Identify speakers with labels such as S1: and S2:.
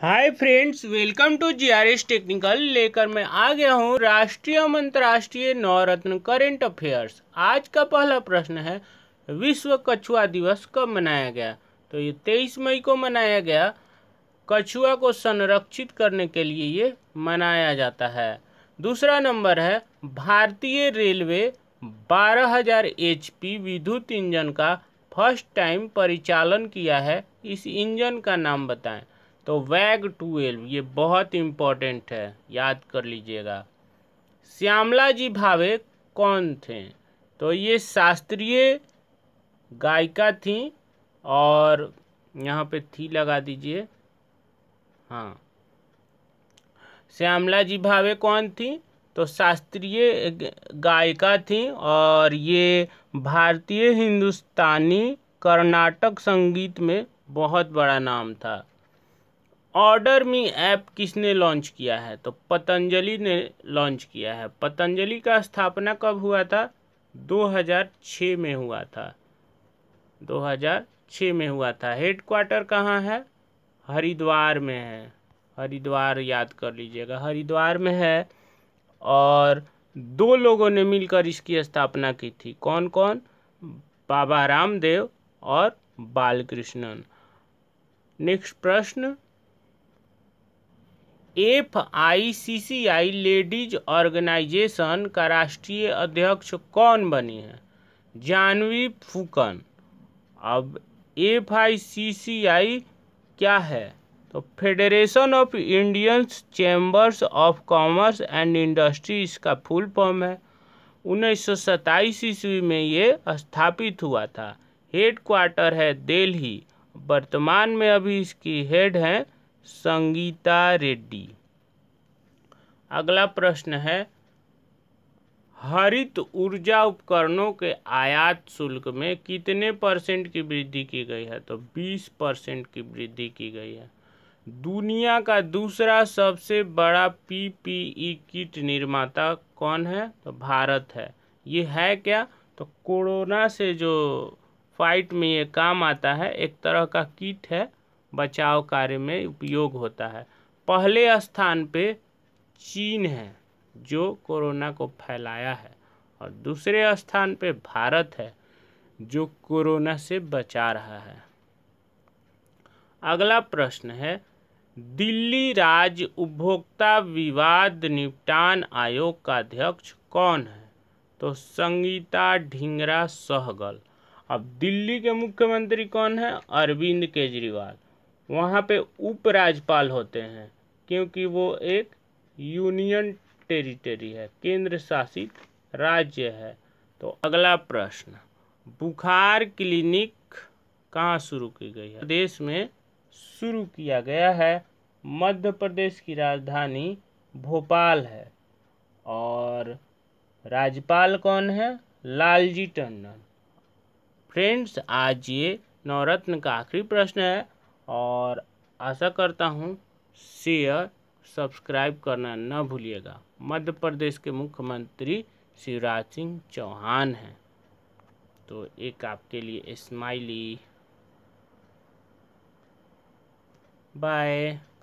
S1: hi friends welcome to GRS technical लेकर मैं आ गया हूँ राष्ट्रीय एवं अंतर्राष्ट्रीय नवरत्न करेंट अफेयर्स आज का पहला प्रश्न है विश्व कछुआ दिवस कब मनाया गया तो ये तेईस मई को मनाया गया कछुआ को संरक्षित करने के लिए ये मनाया जाता है दूसरा नंबर है भारतीय रेलवे 12000 हज़ार विद्युत इंजन का फर्स्ट टाइम परिचालन किया है इस इंजन का नाम बताएं तो वैग टूएल्व ये बहुत इम्पोर्टेंट है याद कर लीजिएगा श्यामला जी भावे कौन थे तो ये शास्त्रीय गायिका थी और यहाँ पे थी लगा दीजिए हाँ श्यामला जी भावे कौन थी तो शास्त्रीय गायिका थी और ये भारतीय हिंदुस्तानी कर्नाटक संगीत में बहुत बड़ा नाम था ऑर्डर मी ऐप किसने लॉन्च किया है तो पतंजलि ने लॉन्च किया है पतंजलि का स्थापना कब हुआ था 2006 में हुआ था 2006 में हुआ था हेड क्वार्टर कहाँ है हरिद्वार में है हरिद्वार याद कर लीजिएगा हरिद्वार में है और दो लोगों ने मिलकर इसकी स्थापना की थी कौन कौन बाबा रामदेव और बालकृष्णन नेक्स्ट प्रश्न F I C C I ladies organisation का राष्ट्रीय अध्यक्ष कौन बनी है जानवी फुकन अब एफ आई सी सी आई क्या है तो federation of Indian chambers of commerce and industry इसका फुल फॉर्म है उन्नीस सौ ईस्वी में ये स्थापित हुआ था हेड क्वार्टर है दिल्ली वर्तमान में अभी इसकी हेड हैं संगीता रेड्डी अगला प्रश्न है हरित ऊर्जा उपकरणों के आयात शुल्क में कितने परसेंट की वृद्धि की गई है तो 20 परसेंट की वृद्धि की गई है दुनिया का दूसरा सबसे बड़ा पीपीई किट निर्माता कौन है तो भारत है ये है क्या तो कोरोना से जो फाइट में ये काम आता है एक तरह का किट है बचाव कार्य में उपयोग होता है पहले स्थान पे चीन है जो कोरोना को फैलाया है और दूसरे स्थान पे भारत है जो कोरोना से बचा रहा है अगला प्रश्न है दिल्ली राज्य उपभोक्ता विवाद निपटान आयोग का अध्यक्ष कौन है तो संगीता ढिंगरा सहगल अब दिल्ली के मुख्यमंत्री कौन है अरविंद केजरीवाल वहाँ पे उपराज्यपाल होते हैं क्योंकि वो एक यूनियन टेरिटरी है केंद्र शासित राज्य है तो अगला प्रश्न बुखार क्लिनिक कहाँ शुरू की गई है देश में शुरू किया गया है मध्य प्रदेश की राजधानी भोपाल है और राज्यपाल कौन है लालजी टंडन फ्रेंड्स आज ये नवरत्न का आखिरी प्रश्न है और आशा करता हूँ शेयर सब्सक्राइब करना न भूलिएगा मध्य प्रदेश के मुख्यमंत्री शिवराज सिंह चौहान हैं तो एक आपके लिए स्माइली बाय